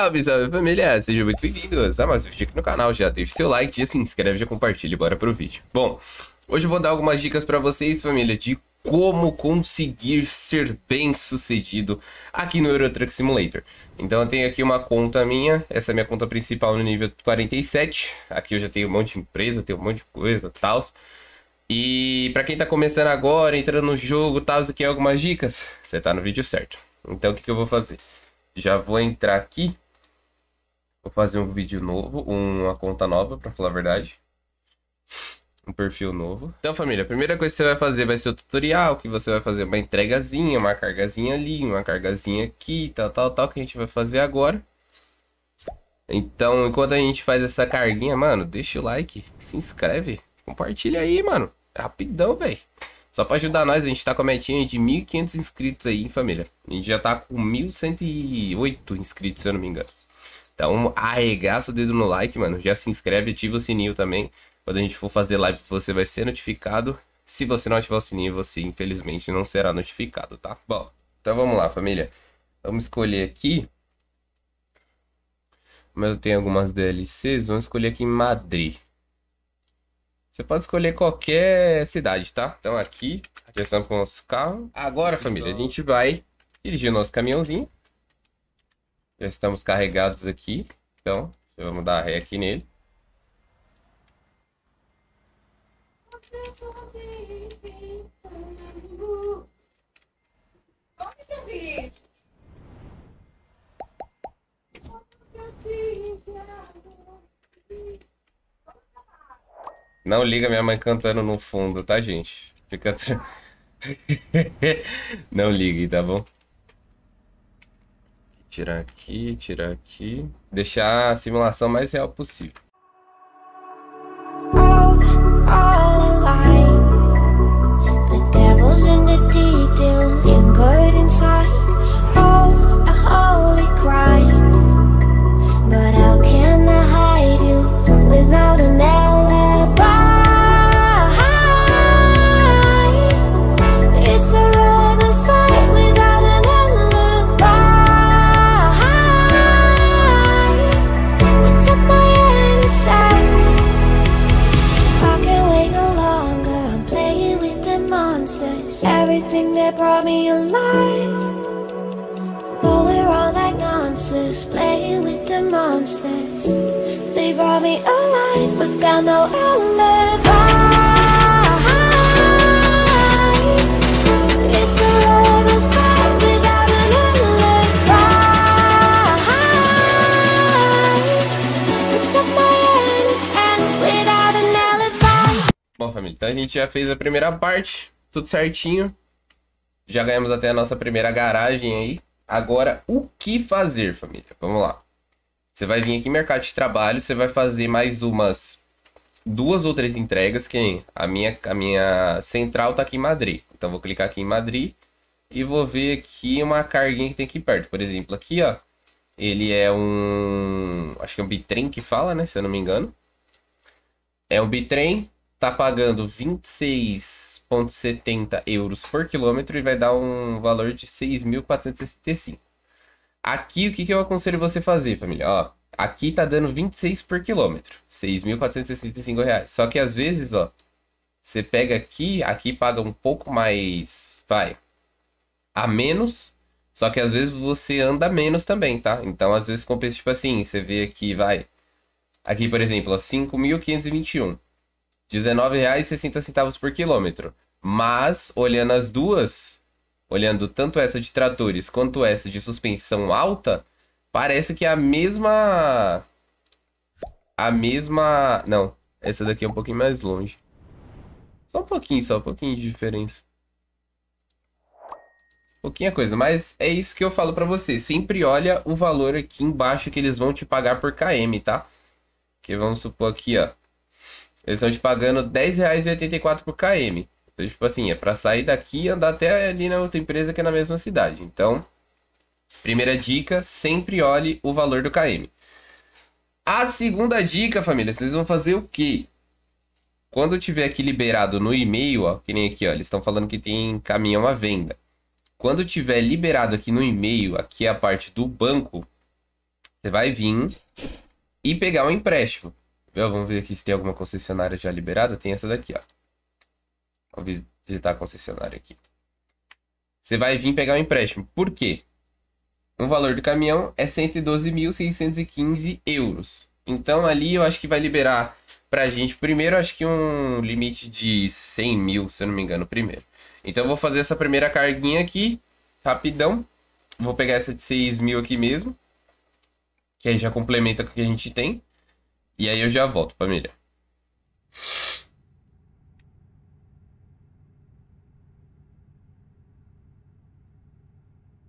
Salve, salve família! Seja muito bem-vindos a mais um vídeo aqui no canal. Já deixa seu like, já se inscreve, já compartilha e bora pro vídeo. Bom, hoje eu vou dar algumas dicas para vocês, família, de como conseguir ser bem sucedido aqui no Euro Truck Simulator. Então eu tenho aqui uma conta minha, essa é minha conta principal no nível 47. Aqui eu já tenho um monte de empresa, tenho um monte de coisa, tal. E para quem tá começando agora, entrando no jogo, tal, quer algumas dicas, você tá no vídeo certo. Então o que, que eu vou fazer? Já vou entrar aqui Vou fazer um vídeo novo, uma conta nova, pra falar a verdade. Um perfil novo. Então, família, a primeira coisa que você vai fazer vai ser o tutorial, que você vai fazer uma entregazinha, uma cargazinha ali, uma cargazinha aqui, tal, tal, tal, que a gente vai fazer agora. Então, enquanto a gente faz essa carguinha, mano, deixa o like, se inscreve, compartilha aí, mano. É rapidão, velho. Só pra ajudar nós, a gente tá com a metinha de 1.500 inscritos aí, hein, família. A gente já tá com 1.108 inscritos, se eu não me engano. Então, arregaça o dedo no like, mano. Já se inscreve, ativa o sininho também. Quando a gente for fazer live, você vai ser notificado. Se você não ativar o sininho, você infelizmente não será notificado, tá? Bom, então vamos lá, família. Vamos escolher aqui. Como eu tenho algumas DLCs, vamos escolher aqui em Madrid. Você pode escolher qualquer cidade, tá? Então aqui, atenção com o nosso carro. Agora, família, a gente vai dirigir o nosso caminhãozinho. Já estamos carregados aqui. Então, vamos dar ré aqui nele. Não liga minha mãe cantando no fundo, tá, gente? Fica. Não ligue, tá bom? tirar aqui, tirar aqui, deixar a simulação mais real possível. Oh, oh. a gente já fez a primeira parte, tudo certinho. Já ganhamos até a nossa primeira garagem aí. Agora, o que fazer, família? Vamos lá. Você vai vir aqui no mercado de trabalho, você vai fazer mais umas duas ou três entregas, que a minha, a minha central tá aqui em Madrid. Então vou clicar aqui em Madrid e vou ver aqui uma carguinha que tem aqui perto. Por exemplo, aqui, ó. Ele é um. Acho que é um bitrem que fala, né? Se eu não me engano. É um bitrem tá pagando 26,70 euros por quilômetro e vai dar um valor de 6.465. Aqui, o que, que eu aconselho você fazer, família? Ó, aqui tá dando 26 por quilômetro, 6.465 reais. Só que às vezes, ó, você pega aqui, aqui paga um pouco mais, vai, a menos... Só que às vezes você anda menos também, tá? Então às vezes compensa, tipo assim, você vê aqui, vai. Aqui, por exemplo, ó, 5.521. R$19,60 por quilômetro. Mas, olhando as duas, olhando tanto essa de tratores quanto essa de suspensão alta, parece que é a mesma... A mesma... Não, essa daqui é um pouquinho mais longe. Só um pouquinho, só um pouquinho de diferença. Pouquinha coisa, mas é isso que eu falo pra você. Sempre olha o valor aqui embaixo que eles vão te pagar por KM, tá? Que vamos supor aqui, ó. Eles estão te pagando R$10,84 por KM. Então, tipo assim, é para sair daqui e andar até ali na outra empresa que é na mesma cidade. Então, primeira dica, sempre olhe o valor do KM. A segunda dica, família, vocês vão fazer o quê? Quando tiver aqui liberado no e-mail, ó, que nem aqui, ó, eles estão falando que tem caminhão à venda. Quando tiver liberado aqui no e-mail, aqui é a parte do banco, você vai vir e pegar um empréstimo. Vamos ver aqui se tem alguma concessionária já liberada. Tem essa daqui, ó. Vou visitar a concessionária aqui. Você vai vir pegar o um empréstimo. Por quê? O valor do caminhão é 112.615 euros. Então ali eu acho que vai liberar pra gente primeiro, acho que um limite de 100 mil, se eu não me engano, primeiro. Então eu vou fazer essa primeira carguinha aqui, rapidão. Vou pegar essa de 6 mil aqui mesmo. Que aí já complementa com o que a gente tem. E aí eu já volto, família.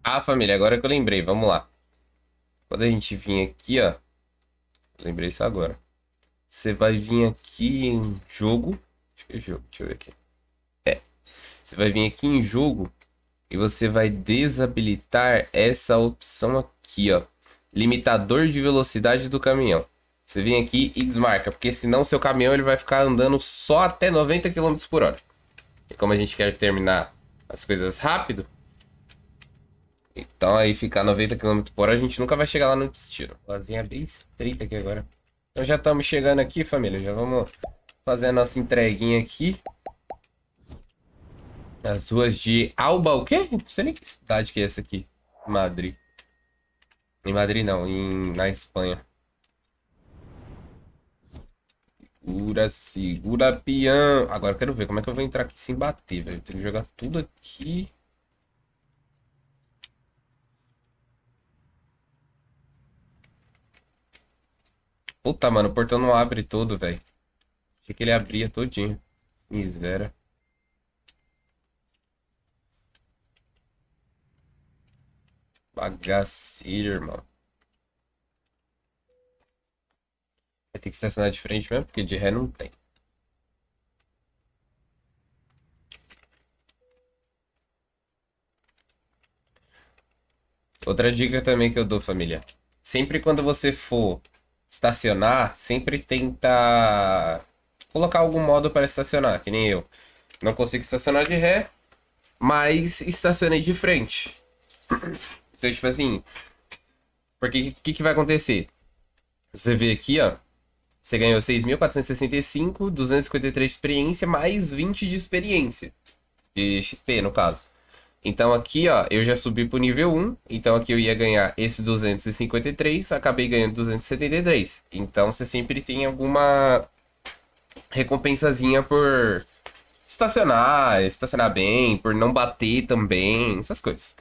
Ah, família, agora que eu lembrei, vamos lá. Quando a gente vir aqui, ó. Lembrei isso agora. Você vai vir aqui em jogo. Acho é jogo, deixa eu ver aqui. É. Você vai vir aqui em jogo e você vai desabilitar essa opção aqui, ó. Limitador de velocidade do caminhão. Você vem aqui e desmarca, porque senão seu caminhão ele vai ficar andando só até 90 km por hora. E como a gente quer terminar as coisas rápido, então aí ficar 90 km por hora a gente nunca vai chegar lá no destino. Lazinha é bem estreita aqui agora. Então já estamos chegando aqui, família. Já vamos fazer a nossa entreguinha aqui. As ruas de Alba, o quê? Não sei nem que cidade que é essa aqui. Madrid. Em Madrid não, em, na Espanha. Segura, segura, peão. Agora eu quero ver como é que eu vou entrar aqui sem bater, velho. Tem que jogar tudo aqui. Puta, mano, o portão não abre todo, velho. Achei que ele abria todinho. Miséria. Bagaceiro, irmão. Vai ter que estacionar de frente mesmo, porque de ré não tem. Outra dica também que eu dou, família. Sempre quando você for estacionar, sempre tenta colocar algum modo para estacionar, que nem eu. Não consigo estacionar de ré, mas estacionei de frente. Então, tipo assim, porque o que, que vai acontecer? Você vê aqui, ó. Você ganhou 6.465, 253 de experiência, mais 20 de experiência. De XP, no caso. Então aqui, ó, eu já subi pro nível 1. Então aqui eu ia ganhar esse 253, acabei ganhando 273. Então você sempre tem alguma recompensazinha por estacionar, estacionar bem, por não bater também, essas coisas.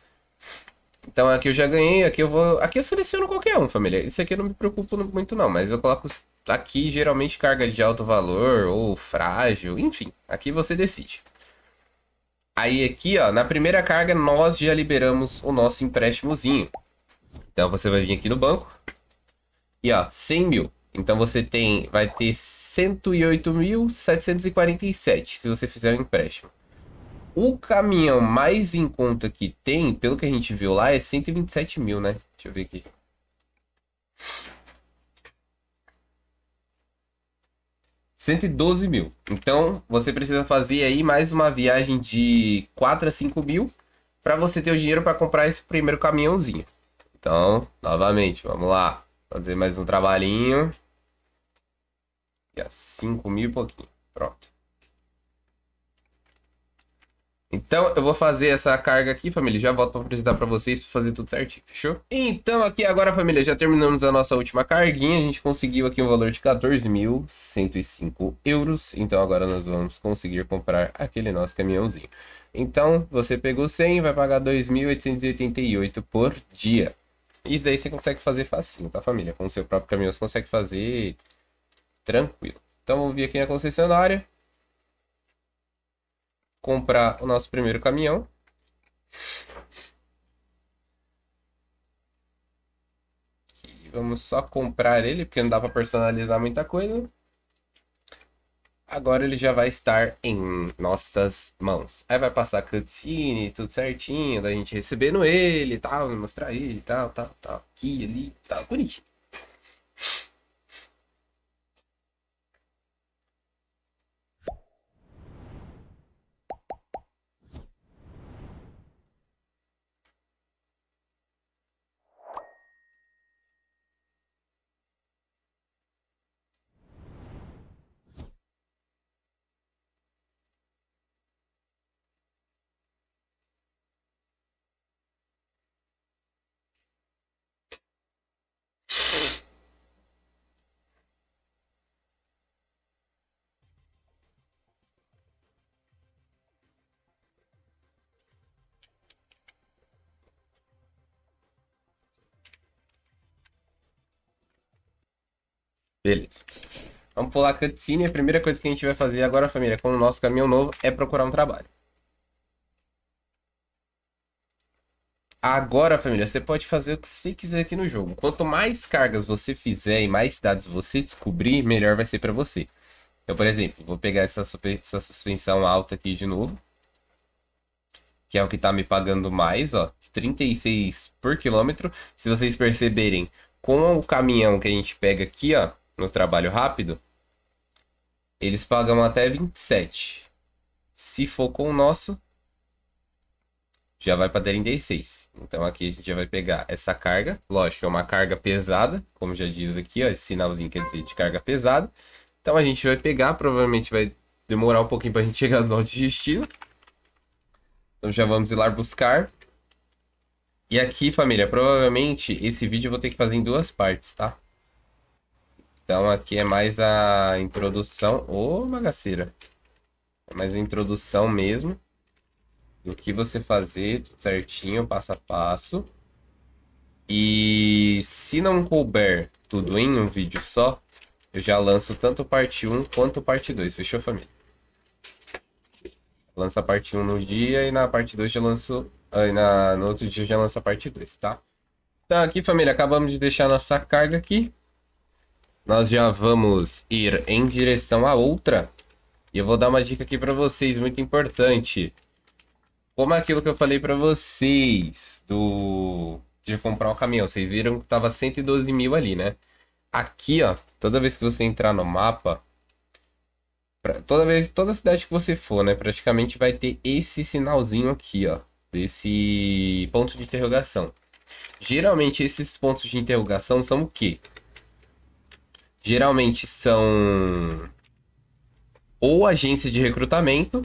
Então aqui eu já ganhei, aqui eu vou... Aqui eu seleciono qualquer um, família. Isso aqui eu não me preocupo muito não, mas eu coloco aqui geralmente carga de alto valor ou frágil, enfim. Aqui você decide. Aí aqui, ó, na primeira carga nós já liberamos o nosso empréstimozinho. Então você vai vir aqui no banco e, ó, 100 mil. Então você tem, vai ter 108.747 se você fizer um empréstimo. O caminhão mais em conta que tem, pelo que a gente viu lá, é 127 mil, né? Deixa eu ver aqui. $112 mil. Então, você precisa fazer aí mais uma viagem de 4 a 5 mil para você ter o dinheiro para comprar esse primeiro caminhãozinho. Então, novamente, vamos lá. Fazer mais um trabalhinho. E a 5 mil e pouquinho. Pronto. Então, eu vou fazer essa carga aqui, família. Já volto para apresentar para vocês para fazer tudo certinho, fechou? Então, aqui agora, família, já terminamos a nossa última carguinha. A gente conseguiu aqui um valor de 14.105 euros. Então, agora nós vamos conseguir comprar aquele nosso caminhãozinho. Então, você pegou 100, vai pagar 2.888 por dia. Isso daí você consegue fazer facinho, tá, família? Com o seu próprio caminhão você consegue fazer tranquilo. Então, vamos vir aqui na concessionária comprar o nosso primeiro caminhão. E vamos só comprar ele, porque não dá para personalizar muita coisa. Agora ele já vai estar em nossas mãos. Aí vai passar cutscene, tudo certinho, da gente recebendo ele e tal, mostrar ele e tal, tal, tal, aqui, ali, tal, bonitinho. Beleza. Vamos pular a cutscene. A primeira coisa que a gente vai fazer agora, família, com o nosso caminhão novo, é procurar um trabalho. Agora, família, você pode fazer o que você quiser aqui no jogo. Quanto mais cargas você fizer e mais cidades você descobrir, melhor vai ser para você. Então, por exemplo, vou pegar essa, super, essa suspensão alta aqui de novo. Que é o que tá me pagando mais, ó. 36 por quilômetro. Se vocês perceberem, com o caminhão que a gente pega aqui, ó no trabalho rápido, eles pagam até 27. Se for com o nosso, já vai para 36. Então aqui a gente já vai pegar essa carga. Lógico, é uma carga pesada, como já diz aqui, ó, esse sinalzinho quer dizer de carga pesada. Então a gente vai pegar, provavelmente vai demorar um pouquinho para a gente chegar no nosso destino. Então já vamos ir lá buscar. E aqui, família, provavelmente esse vídeo eu vou ter que fazer em duas partes, tá? Então aqui é mais a introdução. Ô, oh, bagaceira! É mais a introdução mesmo do que você fazer certinho, passo a passo. E se não couber tudo em um vídeo só, eu já lanço tanto parte 1 quanto parte 2. Fechou, família? Lança a parte 1 no dia e na parte 2 já lanço. Aí ah, na, no outro dia já lança a parte 2, tá? Então aqui, família, acabamos de deixar nossa carga aqui nós já vamos ir em direção à outra. E eu vou dar uma dica aqui para vocês, muito importante. Como é aquilo que eu falei para vocês do de comprar o caminhão. Vocês viram que tava 112 mil ali, né? Aqui, ó, toda vez que você entrar no mapa, pra... toda vez, toda cidade que você for, né, praticamente vai ter esse sinalzinho aqui, ó, desse ponto de interrogação. Geralmente esses pontos de interrogação são o quê? geralmente são ou agência de recrutamento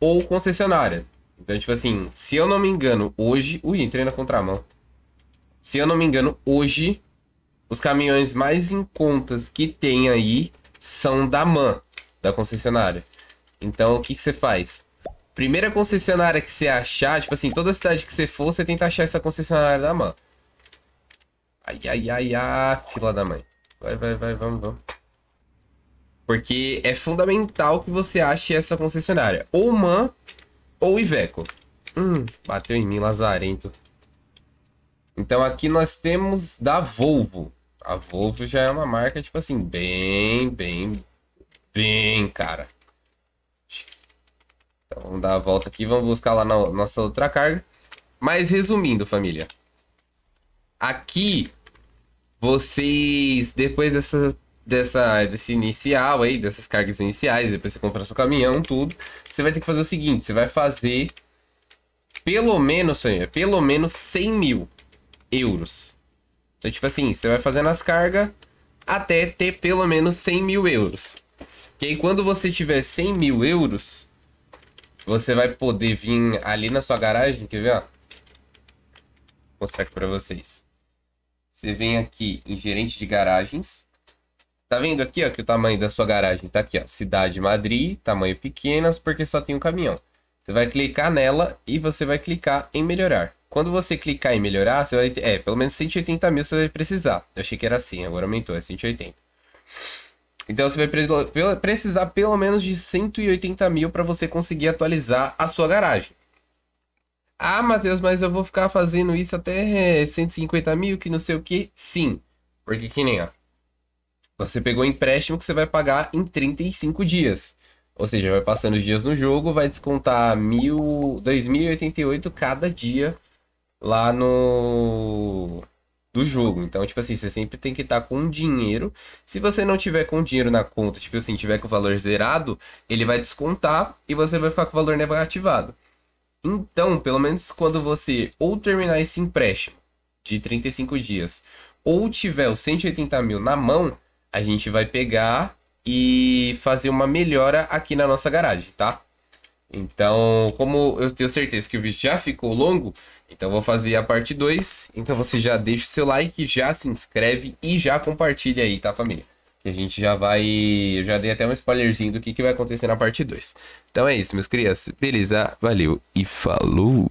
ou concessionárias. Então, tipo assim, se eu não me engano, hoje. Ui, entrei na contramão. Se eu não me engano, hoje, os caminhões mais em contas que tem aí são da MAN, da concessionária. Então, o que, que você faz? Primeira concessionária que você achar, tipo assim, toda cidade que você for, você tenta achar essa concessionária da MAN. Ai, ai, ai, ai, fila da mãe. Vai, vai, vai, vamos, vamos. Porque é fundamental que você ache essa concessionária. Ou MAN ou Iveco. Hum, bateu em mim, lazarento. Então aqui nós temos da Volvo. A Volvo já é uma marca, tipo assim, bem, bem, bem, cara. Então vamos dar a volta aqui, vamos buscar lá na nossa outra carga. Mas resumindo, família. Aqui vocês, depois dessa, dessa, desse inicial aí, dessas cargas iniciais, depois você comprar seu caminhão, tudo, você vai ter que fazer o seguinte, você vai fazer pelo menos, pelo menos 100 mil euros. Então, tipo assim, você vai fazendo as cargas até ter pelo menos 100 mil euros. Que aí quando você tiver 100 mil euros, você vai poder vir ali na sua garagem, quer ver, ó? Vou mostrar aqui pra vocês. Você vem aqui em gerente de garagens. Tá vendo aqui, ó, que o tamanho da sua garagem tá aqui, ó. Cidade Madrid, tamanho pequenas, porque só tem um caminhão. Você vai clicar nela e você vai clicar em melhorar. Quando você clicar em melhorar, você vai ter, é, pelo menos 180 mil você vai precisar. Eu achei que era assim, agora aumentou, é 180. Então você vai precisar pelo menos de 180 mil para você conseguir atualizar a sua garagem. Ah, Matheus, mas eu vou ficar fazendo isso até 150 mil, que não sei o que. Sim. Porque que nem, ó. Você pegou um empréstimo que você vai pagar em 35 dias. Ou seja, vai passando os dias no jogo, vai descontar mil, 2.088 cada dia lá no do jogo. Então, tipo assim, você sempre tem que estar tá com dinheiro. Se você não tiver com dinheiro na conta, tipo assim, tiver com o valor zerado, ele vai descontar e você vai ficar com o valor negativado. Então, pelo menos quando você ou terminar esse empréstimo de 35 dias ou tiver os 180 mil na mão, a gente vai pegar e fazer uma melhora aqui na nossa garagem, tá? Então, como eu tenho certeza que o vídeo já ficou longo, então vou fazer a parte 2. Então você já deixa o seu like, já se inscreve e já compartilha aí, tá família? Que a gente já vai. Eu já dei até um spoilerzinho do que, que vai acontecer na parte 2. Então é isso, meus crianças. Beleza, valeu e falou!